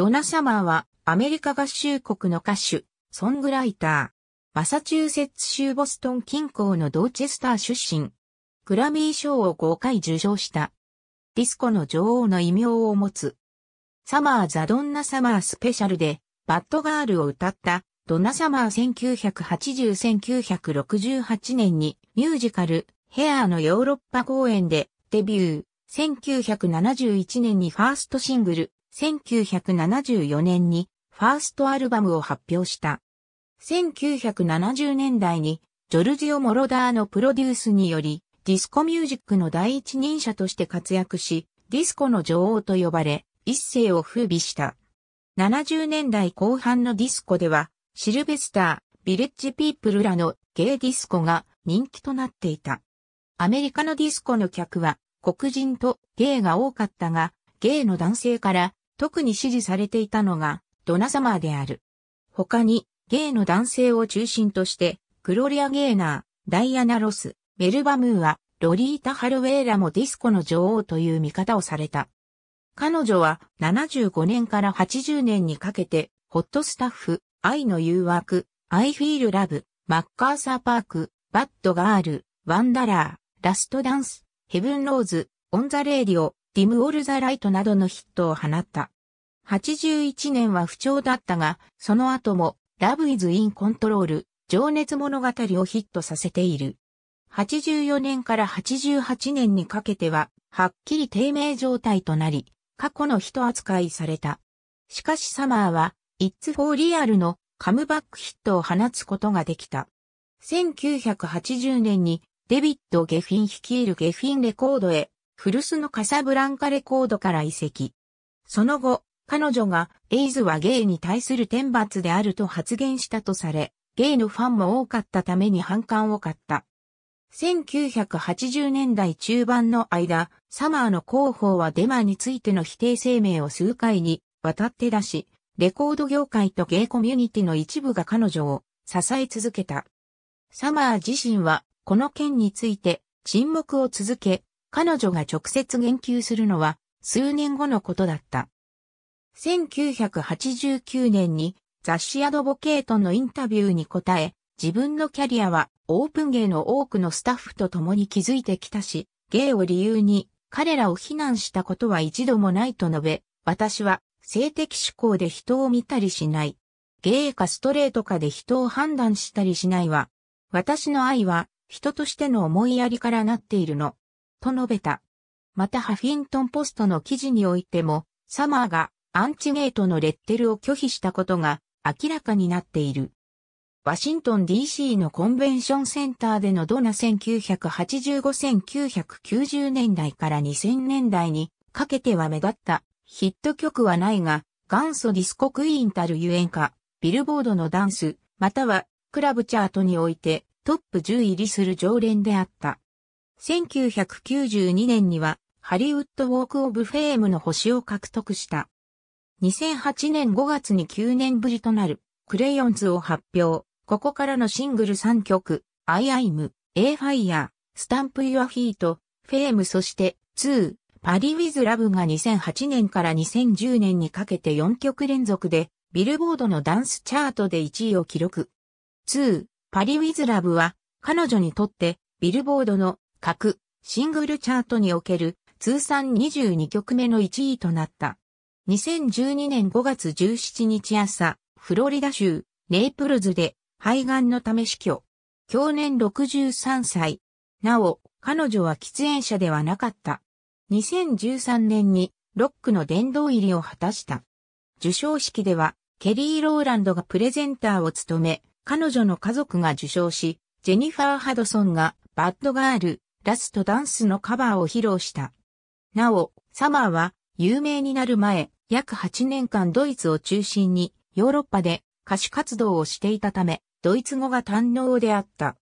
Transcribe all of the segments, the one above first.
ドナ・サマーは、アメリカ合衆国の歌手、ソングライター。マサチューセッツ州ボストン近郊のドーチェスター出身。グラミー賞を5回受賞した。ディスコの女王の異名を持つ。サマー・ザ・ドンナ・サマースペシャルで、バッドガールを歌った、ドナ・サマー1980-1968年にミュージカル、ヘアーのヨーロッパ公演でデビュー。1971年にファーストシングル、1974年にファーストアルバムを発表した。1970年代にジョルジオ・モロダーのプロデュースによりディスコミュージックの第一人者として活躍し、ディスコの女王と呼ばれ、一世を風靡した。70年代後半のディスコでは、シルベスター、ビレッジピープルらのゲイディスコが人気となっていた。アメリカのディスコの客は黒人とゲイが多かったが、ゲイの男性から特に支持されていたのが、ドナサマーである。他に、ゲイの男性を中心として、グロリア・ゲーナー、ダイアナ・ロス、メルバ・ムーア、ロリータ・ハルウェーラもディスコの女王という見方をされた。彼女は75年から80年にかけて、ホットスタッフ、愛の誘惑、アイフィールラブ、マッカーサーパーク、バッドガール、ワンダラー、ラストダンス、ヘブンローズ、オンザレーディオ、ギム・オル・ザ・ライトなどのヒットを放った。81年は不調だったが、その後も、ラブ・イズ・イン・コントロール、情熱物語をヒットさせている。84年から88年にかけては、はっきり低迷状態となり、過去の人扱いされた。しかしサマーは、It's for リアルのカムバックヒットを放つことができた。1980年にデビッド・ゲフィン率いるゲフィンレコードへ古巣のカサブランカレコードから移籍。その後、彼女がエイズはゲイに対する天罰であると発言したとされ、ゲイのファンも多かったために反感を買った。1980年代中盤の間、サマーの広報はデマについての否定声明を数回に渡って出し、レコード業界とゲイコミュニティの一部が彼女を支え続けた。サマー自身はこの件について沈黙を続け、彼女が直接言及するのは数年後のことだった。1989年に雑誌アドボケートのインタビューに答え、自分のキャリアはオープンゲイの多くのスタッフと共に築いてきたし、ゲイを理由に彼らを非難したことは一度もないと述べ、私は性的思考で人を見たりしない。ゲイかストレートかで人を判断したりしないわ。私の愛は人としての思いやりからなっているの。と述べた。またハフィントンポストの記事においても、サマーがアンチゲートのレッテルを拒否したことが明らかになっている。ワシントン DC のコンベンションセンターでのドナ1985-1990年代から2000年代にかけては目立ったヒット曲はないが、元祖ディスコクイーンたるゆえんか、ビルボードのダンス、またはクラブチャートにおいてトップ10入りする常連であった。1992年にはハリウッドウォークオブフェームの星を獲得した。2008年5月に9年ぶりとなるクレヨンズを発表。ここからのシングル3曲、I I'm, A Fire, Stamp Your Feet, Fame そして2、パリ with Love が2008年から2010年にかけて4曲連続でビルボードのダンスチャートで1位を記録。2、パリ with Love は彼女にとってビルボードの各シングルチャートにおける通算22曲目の1位となった。2012年5月17日朝、フロリダ州ネイプルズで肺がんのため死去。去年63歳。なお、彼女は喫煙者ではなかった。2013年にロックの殿堂入りを果たした。受賞式では、ケリー・ローランドがプレゼンターを務め、彼女の家族が受賞し、ジェニファー・ハドソンがバッドガール、ラストダンスのカバーを披露した。なお、サマーは有名になる前、約8年間ドイツを中心にヨーロッパで歌手活動をしていたため、ドイツ語が堪能であった。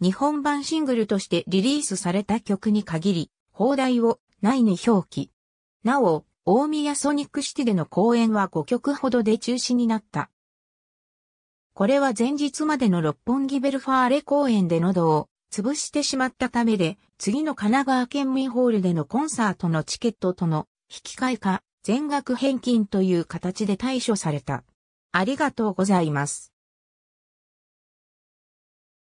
日本版シングルとしてリリースされた曲に限り、放題をないに表記。なお、大宮ソニックシティでの公演は5曲ほどで中止になった。これは前日までの六本木ベルファーレ公演で喉を潰してしまったためで、次の神奈川県民ホールでのコンサートのチケットとの引き換えか全額返金という形で対処された。ありがとうございます。